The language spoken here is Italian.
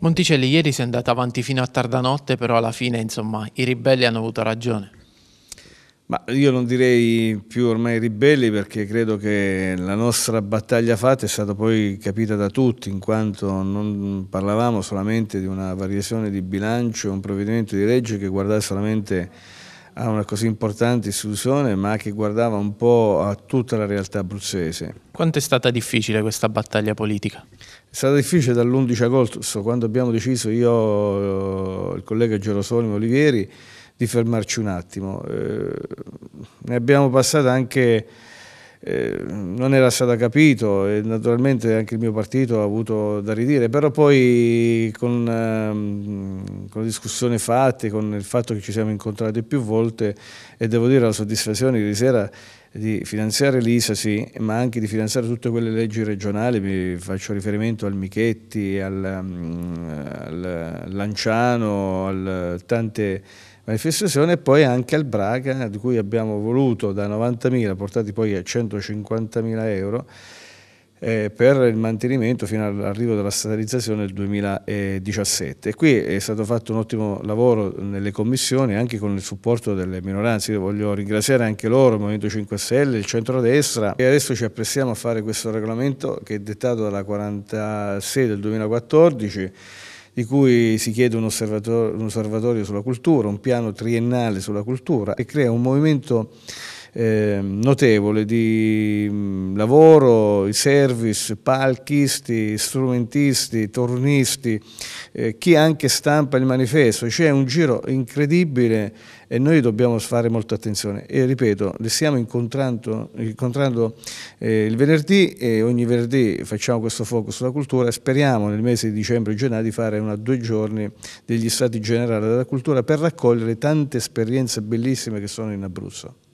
Monticelli ieri si è andata avanti fino a tardanotte, però alla fine insomma, i ribelli hanno avuto ragione. Ma io non direi più ormai ribelli perché credo che la nostra battaglia fatta è stata poi capita da tutti in quanto non parlavamo solamente di una variazione di bilancio, un provvedimento di legge che guardava solamente a una così importante istituzione, ma che guardava un po' a tutta la realtà abruzzese. Quanto è stata difficile questa battaglia politica? È stata difficile dall'11 agosto, quando abbiamo deciso io, eh, il collega Gerosolimo Olivieri, di fermarci un attimo. Eh, ne abbiamo passata anche eh, non era stato capito e naturalmente anche il mio partito ha avuto da ridire, però poi con, ehm, con le discussioni fatte, con il fatto che ci siamo incontrati più volte e devo dire la soddisfazione ieri sera di finanziare l'ISA sì, ma anche di finanziare tutte quelle leggi regionali, mi faccio riferimento al Michetti, al, mm, al Lanciano, a tante manifestazione e poi anche al Braga, di cui abbiamo voluto da 90.000 portati poi a 150.000 euro, eh, per il mantenimento fino all'arrivo della statalizzazione nel 2017. qui è stato fatto un ottimo lavoro nelle commissioni anche con il supporto delle minoranze, io voglio ringraziare anche loro, il Movimento 5 Stelle, il centrodestra e adesso ci apprestiamo a fare questo regolamento che è dettato dalla 46 del 2014 di cui si chiede un, osservator- un osservatorio sulla cultura, un piano triennale sulla cultura e crea un movimento eh, notevole di mh, mm, lavoro, i service, palchisti, strumentisti, tornisti, eh, chi anche stampa il manifesto, c'è un giro incredibile e noi dobbiamo fare molta attenzione. E ripeto, li stiamo incontrando, incontrando eh, il venerdì e ogni venerdì facciamo questo focus sulla cultura e speriamo nel mese di dicembre gennaio di fare una due giorni degli stati generali della cultura per raccogliere tante esperienze bellissime che sono in Abruzzo.